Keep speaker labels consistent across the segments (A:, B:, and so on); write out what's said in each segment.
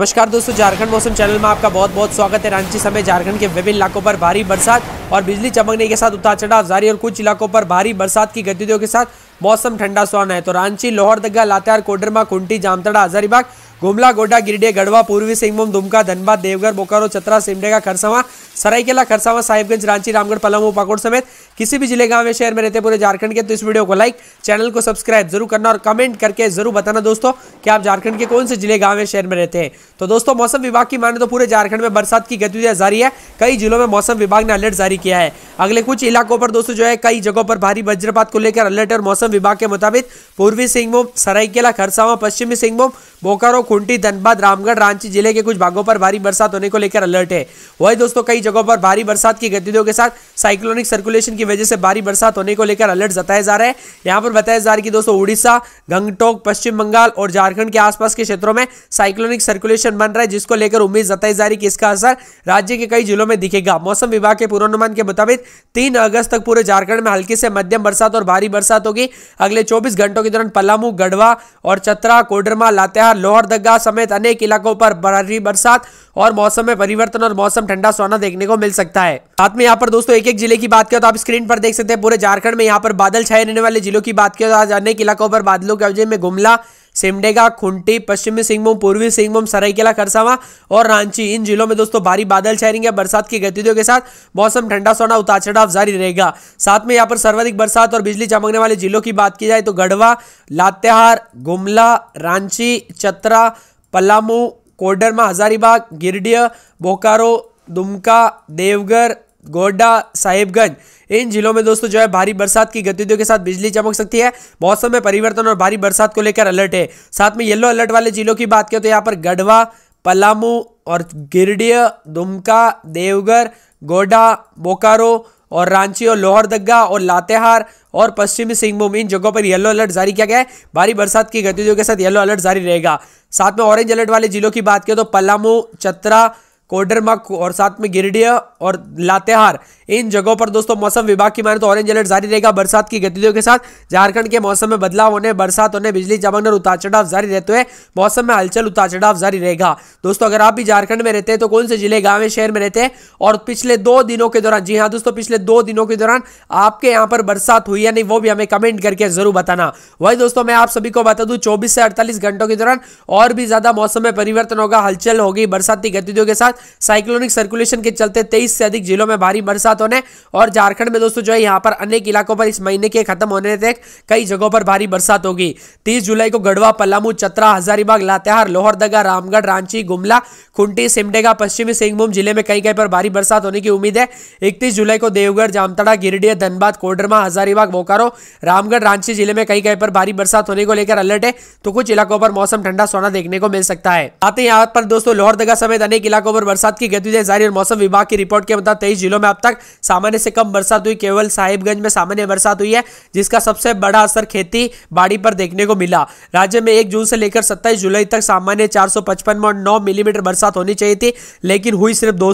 A: नमस्कार दोस्तों झारखंड मौसम चैनल में आपका बहुत बहुत स्वागत है रांची समेत झारखंड के विभिन्न इलाकों पर भारी बरसात और बिजली चमकने के साथ उतार चढ़ाव जारी और कुछ इलाकों पर भारी बरसात की गतिविधियों के साथ मौसम ठंडा सुहाना है तो रांची लोहरदगा लातेहार कोडरमा कुंटी जामतड़ा हजारीबाग गुमला गोड्डा गिरडे गढ़वा पूर्वी सिंहभूम दुमका धनबाद देवघर बोकारो चतरा सिमडेगा खरसावा सरायकेला खरसावा साहिबगंज रांची रामगढ़ पलामू पाकोड़ समेत किसी भी जिले गांव में शहर में रहते पूरे झारखंड के तो इस वीडियो को लाइक चैनल को सब्सक्राइब जरूर करना और कमेंट करके जरूर बताना दोस्तों कि आप झारखंड के कौन से जिले गांव में शहर में रहते हैं तो दोस्तों मौसम विभाग की माने तो पूरे झारखंड में बरसात की गतिविधियां जारी है कई जिलों में मौसम विभाग ने अलर्ट जारी किया है अगले कुछ इलाकों पर दोस्तों जो है कई जगहों पर भारी वज्रपात को लेकर अलर्ट और मौसम विभाग के मुताबिक पूर्वी सिंहभूम सरायकेला खरसावा पश्चिमी सिंहभूम बोकारो खुंटी धनबाद रामगढ़ रांची जिले के कुछ भागों पर भारी बरसात होने को लेकर अलर्ट है वही दोस्तों कई जगहों पर भारी बरसात की गतिविधियों के साथ साइक्लोनिक सर्कुलेशन की वजह से भारी बरसात होने को लेकर अलर्ट जताया जा रहा है यहाँ पर बताया जा रहा है कि दोस्तों उड़ीसा गंगटोक पश्चिम बंगाल और झारखंड के आसपास के क्षेत्रों में साइक्लोनिक सर्कुलेशन बन रहा है जिसको लेकर उम्मीद जताई जा रही है कि इसका असर राज्य के कई जिलों में दिखेगा मौसम विभाग के पूर्वानुमान के मुताबिक तीन अगस्त तक पूरे झारखंड में हल्की से मध्यम बरसात और भारी बरसात होगी अगले चौबीस घंटों के दौरान पलामू गढ़वा और चतरा कोडरमा लातेहार लोहरदगा समेत अनेक इलाकों पर भारी बरसात और मौसम में परिवर्तन और मौसम ठंडा सोना देखने को मिल सकता है साथ में यहाँ पर दोस्तों एक एक जिले की बात करें तो आप स्क्रीन पर देख सकते हैं पूरे झारखंड में यहाँ पर बादल छाए रहने वाले जिलों की बात करें तो आज अनेक इलाकों पर बादलों के अवजय में गुमला सिमडेगा खुंटी पश्चिमी सिंहभूम पूर्वी सिंहभूम सरायकेला खरसावा और रांची इन जिलों में दोस्तों भारी बादल छाएंगे रहेंगे बरसात की गतिविधियों के साथ मौसम ठंडा सोना उतार चढ़ाव जारी रहेगा साथ में यहाँ पर सर्वाधिक बरसात और बिजली चमकने वाले जिलों की बात की जाए तो गढ़वा लातेहार गुमला रांची चतरा पलामू कोडरमा हजारीबाग गिरडीह बोकारो दुमका देवघर गोड्डा साहिबगंज इन जिलों में दोस्तों जो है भारी बरसात की गतिविधियों के साथ बिजली चमक सकती है मौसम में परिवर्तन और भारी बरसात को लेकर अलर्ट है साथ में येलो अलर्ट वाले जिलों की बात करें तो यहाँ पर गढ़वा पलामू और गिरडीय दुमका देवघर गोड्डा बोकारो और रांची और लोहरदगा और लातेहार और पश्चिमी सिंहभूम इन जगहों पर येलो अलर्ट जारी किया गया है भारी बरसात की गतिविधियों के साथ येलो अलर्ट जारी रहेगा साथ में ऑरेंज अलर्ट वाले जिलों की बात करें तो पलामू चतरा कोडरमा और साथ में गिरिडीह और लातेहार इन जगहों पर दोस्तों मौसम विभाग की माने तो ऑरेंज अलर्ट जारी रहेगा बरसात की गतिविधियों के साथ झारखंड के मौसम में बदलाव होने बरसात होने बिजली चमकने और उतार चढ़ाव जारी रहते हुए मौसम में हलचल उतार चढ़ाव जारी रहेगा दोस्तों अगर आप भी झारखंड में रहते हैं तो कौन से जिले गाँव शहर में रहते हैं और पिछले दो दिनों के दौरान जी हाँ दोस्तों पिछले दो दिनों के दौरान आपके यहाँ पर बरसात हुई या नहीं वो भी हमें कमेंट करके जरूर बताना वही दोस्तों मैं आप सभी को बता दूँ चौबीस से अड़तालीस घंटों के दौरान और भी ज्यादा मौसम में परिवर्तन होगा हलचल होगी की गतिविधियों के साथ साइक्लोनिक सर्कुलेशन के चलते तेईस से अधिक जिलों में भारी बरसात होने और झारखंड में दोस्तों जो है यहाँ पर अनेक इलाकों पर इस महीने के खत्म होने तक कई जगहों पर भारी बरसात होगी तीस जुलाई को गढ़वा पलामू चतरा हजारीबाग लातेहार लोहरदगा रामगढ़ रांची गुमला खुंटी सिमडेगा पश्चिमी सिंहभूम जिले में कई कई पर भारी बरसात होने की उम्मीद है इकतीस जुलाई को देवगढ़ जामतड़ा गिरिडीह धनबाद कोडरमा हजारीबाग बोकारो रामगढ़ रांची जिले में कई कई पर भारी बरसात होने को लेकर अलर्ट है तो कुछ इलाकों पर मौसम ठंडा सोना देखने को मिल सकता है आते यहाँ पर दोस्तों लोहरदगा समेत अनेक इलाकों पर बरसात की गतिविधियां जारी और मौसम विभाग की रिपोर्ट के मुताबिक तेईस जिलों में अब तक सामान्य से कम बरसात हुई केवल साहिबगंज में सामान्य बरसात हुई है जिसका सबसे बड़ा असर खेती बाड़ी पर देखने को मिला राज्य में एक जून से लेकर सत्ताईस जुलाई तक सामान्य चार मिलीमीटर बरसात होनी चाहिए थी लेकिन हुई सिर्फ दो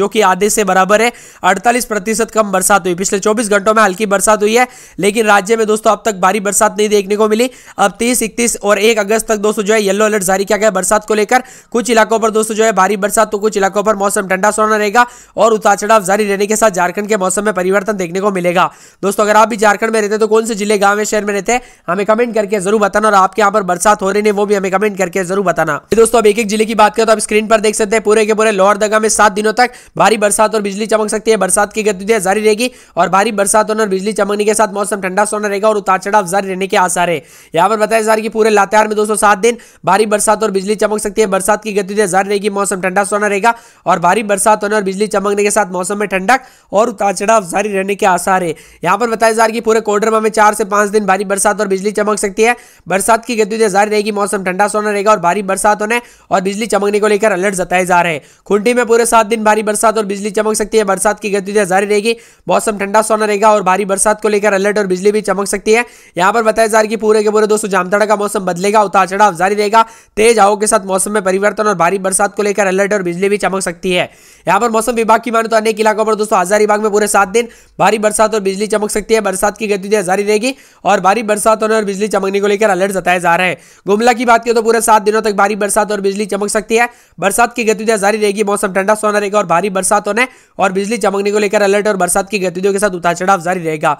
A: जो कि आधे से बराबर है अड़तालीस कम बरसात हुई पिछले चौबीस घंटों में हल्की बरसात हुई है लेकिन राज्य में दोस्तों अब तक भारी बरसात नहीं देखने को मिली अब तीस इकतीस और एक अगस्त तक दोस्तों जो है येलो अलर्ट जारी किया गया बरसात को लेकर कुछ इलाकों पर दोस्तों जो है भारी बरसात तो कुछ कुछ इलाकों पर मौसम ठंडा सोना रहेगा और उतार चढ़ाव जारी रहने के साथ झारखंड के मौसम में परिवर्तन देखने को मिलेगा दोस्तों अगर आप भी झारखंड में रहते तो कौन से जिले गांव में शहर में रहते हमें कमेंट करके जरूर बताना और आपके यहाँ पर बरसात हो रही है वो भी हमें कमेंट करके जरूर बताना दोस्तों अब एक एक जिले की बात करें तो आप स्क्रीन पर देख सकते हैं पूरे के पूरे लोहर दगा में सात दिनों तक भारी बरसात और बिजली चमक सकती है बरसात की गतिविधियां जारी रहेगी और भारी बरसात होने और बिजली चमकने के साथ मौसम ठंडा सोना रहेगा और उतार चढ़ाव जारी रहने के आसार है यहाँ पर बताया जा रहा है कि पूरे लातेहार में दोस्तों सात दिन भारी बरसात और बिजली चमक सकती है बरसात की गतिविधियां जारी रहेगी मौसम ठंडा सोना रहेगा रहेगा और भारी बरसात होने और बिजली चमकने के साथ मौसम में ठंडक और उतार चढ़ाव जारी रहने के आसार है यहाँ पर बताया जा रहा है कि पूरे कोडरमा में चार से पांच दिन भारी बरसात और बिजली चमक सकती है बरसात की गतिविधियां जारी रहेगी मौसम ठंडा सोना रहेगा और भारी बरसात होने और बिजली चमकने को लेकर अलर्ट जताए जा रहे हैं खुंटी में पूरे सात दिन भारी बरसात और बिजली चमक सकती है बरसात की गतिविधियां जारी रहेगी मौसम ठंडा सोना रहेगा और भारी बरसात को लेकर अलर्ट और बिजली भी चमक सकती है यहाँ पर बताया जा रहा है कि पूरे के पूरे दोस्तों जामताड़ा का मौसम बदलेगा उतार चढ़ाव जारी रहेगा तेज हवाओं के साथ मौसम में परिवर्तन और भारी बरसात को लेकर अलर्ट और बिजली भी चमक सकती है यहाँ पर मौसम विभाग की माने तो अनेक इलाकों पर दोस्तों हजारीबाग में पूरे सात दिन भारी बरसात और बिजली चमक सकती है बरसात की गतिविधियां जारी रहेगी और भारी बरसात होने और बिजली चमकने को लेकर अलर्ट जताए जा रहे हैं गुमला की बात करें तो पूरे सात दिनों तक भारी बरसात और बिजली चमक सकती है बरसात की गतिविधियां जारी रहेगी मौसम ठंडा सोना रहेगा और भारी बरसात होने और बिजली चमकने को लेकर अलर्ट और बरसात की गतिविधियों के साथ उतार चढ़ाव जारी रहेगा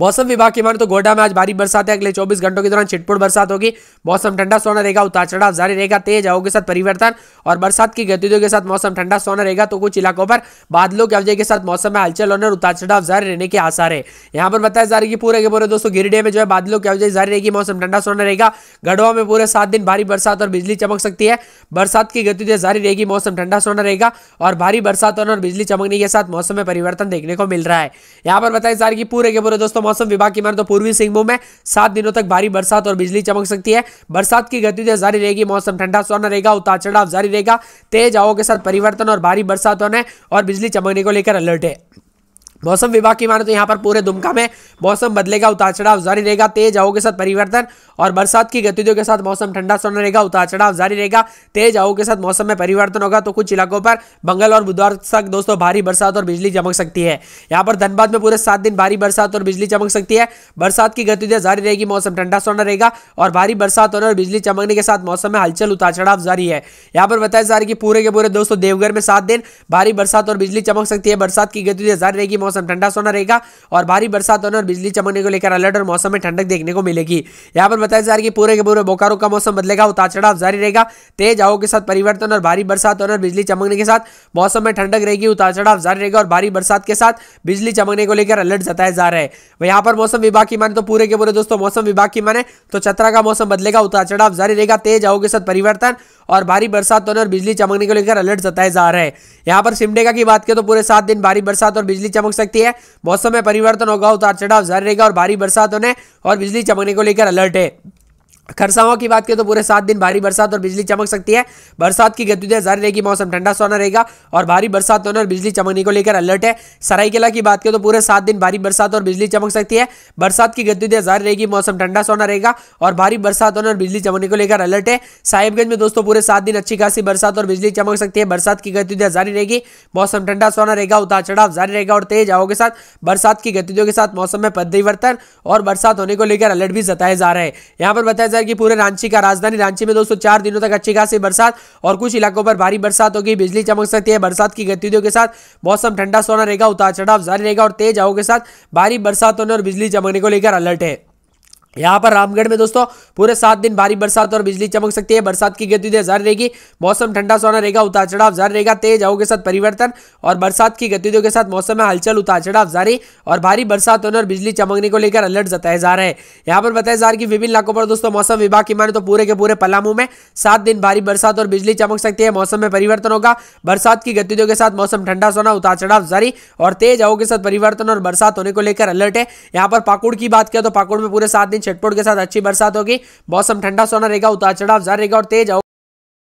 A: मौसम विभाग की माने तो गोड्डा में आज भारी बरसात है अगले चौबीस घंटों के दौरान छिटपुट बरसात होगी मौसम ठंडा सोना रहेगा उतार चढ़ाव जारी रहेगा तेज हवा के साथ परिवर्तन और बरसात की गतिविधियों के साथ मौसम ठंडा सोना रहेगा तो कुछ इलाकों पर बादलों की अवजय के साथ मौसम में हलचल होने और उतार चढ़ाव जारी रहने के आसार है यहाँ पर बताया जा रहा है कि पूरे के पूरे दोस्तों गिरिडे में जो है बादलों की अवजय जारी रहेगी मौसम ठंडा सोना रहेगा गढ़वा में पूरे सात दिन भारी बरसात और बिजली चमक सकती है बरसात की गतिविधियां जारी रहेगी मौसम ठंडा सोना रहेगा और भारी बरसात होने और बिजली चमकने के साथ मौसम में परिवर्तन देखने को मिल रहा है यहाँ पर बताया जा रहा है कि पूरे के पूरे दोस्तों मौसम विभाग की माने तो पूर्वी सिंहभूम में सात दिनों तक भारी बरसात और बिजली चमक सकती है बरसात की गतिविधियां जारी रहेगी मौसम ठंडा सोना रहेगा उतार चढ़ाव जारी रहेगा तेज हवाओं के साथ परिवर्तन और भारी बरसात होने और बिजली चमकने को लेकर अलर्ट है मौसम विभाग की माने तो यहाँ पर पूरे दुमका में मौसम बदलेगा उतार चढ़ाव जारी रहेगा तेज हवाओं के साथ परिवर्तन और बरसात की गतिविधियों के साथ मौसम ठंडा सोना रहेगा उतार चढ़ाव जारी रहेगा तेज हवाओं के साथ मौसम में परिवर्तन होगा तो कुछ इलाकों पर बंगल और बुधवार तक दोस्तों भारी बरसात और बिजली चमक सकती है यहाँ पर धनबाद में पूरे सात दिन भारी बरसात और बिजली चमक सकती है बरसात की गतिविधियां जारी रहेगी मौसम ठंडा सोना रहेगा और भारी बरसात होने और बिजली चमकने के साथ मौसम में हलचल उतार चढ़ाव जारी है यहाँ पर बताया जा रहा है कि पूरे के पूरे दोस्तों देवघर में सात दिन भारी बरसात और बिजली चमक सकती है बरसात की गतिविधियां जारी रहेगी मौसम ठंडा सोना रहेगा और भारी बरसात होने और बिजली चमकने को लेकर अलर्ट और मौसम में ठंडक देखने को मिलेगी यहाँ पर बताया जा रहा है कि पूरे के पूरे बोकारो का मौसम बदलेगा उतार चढ़ाव जारी रहेगा तेज हवाओं के साथ परिवर्तन और भारी बरसात होने और बिजली चमकने के साथ मौसम में ठंडक रहेगी उतार चढ़ाव जारी रहेगा और भारी बरसात के साथ बिजली चमकने को लेकर अलर्ट जताया जा रहा है यहाँ पर मौसम विभाग की माने तो पूरे के पूरे दोस्तों मौसम विभाग की माने तो चतरा का मौसम बदलेगा उतार चढ़ाव जारी रहेगा तेज हवाओं के साथ परिवर्तन और भारी बरसात होने और बिजली चमकने को लेकर अलर्ट जताया जा रहा है यहाँ पर सिमडेगा की बात करें तो पूरे सात दिन भारी बरसात और बिजली चमक सकती है मौसम में परिवर्तन होगा उतार चढ़ाव जारी रहेगा और भारी बरसात होने और बिजली चमकने को लेकर अलर्ट है खरसावा की बात करें तो पूरे सात दिन भारी बरसात और बिजली चमक सकती है बरसात की गतिविधियां जारी रहेगी मौसम ठंडा सोना रहेगा और भारी बरसात होने और बिजली चमकने को लेकर अलर्ट है सरायकेला की बात करें तो पूरे सात दिन भारी बरसात और बिजली चमक सकती है बरसात की गतिविधियां जारी रहेगी मौसम ठंडा सोना रहेगा और भारी बरसात होने और बिजली चमकने को लेकर अलर्ट है साहिबगंज में दोस्तों पूरे सात दिन अच्छी खासी बरसात और बिजली चमक सकती है बरसात की गतिविधियां जारी रहेगी मौसम ठंडा सोना रहेगा उतार चढ़ाव जारी रहेगा और तेज हवाओं के साथ बरसात की गतिविधियों के साथ मौसम में परिवर्तन और बरसात होने को लेकर अलर्ट भी जताया जा रहा है यहाँ पर बताया इधर की पूरे रांची का राजधानी रांची में दोस्तों चार दिनों तक अच्छी खासी बरसात और कुछ इलाकों पर भारी बरसात होगी बिजली चमक सकती है बरसात की गतिविधियों के साथ मौसम ठंडा सोना रहेगा उतार चढ़ाव जारी रहेगा और तेज हवाओं के साथ भारी बरसात होने और बिजली चमकने को लेकर अलर्ट है यहाँ पर रामगढ़ में दोस्तों पूरे सात दिन भारी बरसात और बिजली चमक सकती है बरसात की गतिविधियां जारी रहेगी मौसम ठंडा सोना रहेगा उतार चढ़ाव जारी रहेगा तेज हवा के साथ परिवर्तन और बरसात की गतिविधियों के साथ मौसम में हलचल उतार चढ़ाव जारी और भारी बरसात होने और बिजली चमकने को लेकर अलर्ट जताया जा रहा है यहाँ पर बताया जा रहा है कि विभिन्न इलाकों पर दोस्तों मौसम विभाग की माने तो पूरे के पूरे पलामू में सात दिन भारी बरसात और बिजली चमक सकती है मौसम में परिवर्तन होगा बरसात की गतिविधियों के साथ मौसम ठंडा सोना उतार चढ़ाव जारी और तेज हवा के साथ परिवर्तन और बरसात होने को लेकर अलर्ट है यहाँ पर पाकुड़ की बात किया तो पाकुड़ में पूरे सात दिन दिन छटपोट के साथ अच्छी बरसात होगी मौसम ठंडा सोना रहेगा उतार चढ़ाव जारी रहेगा और तेज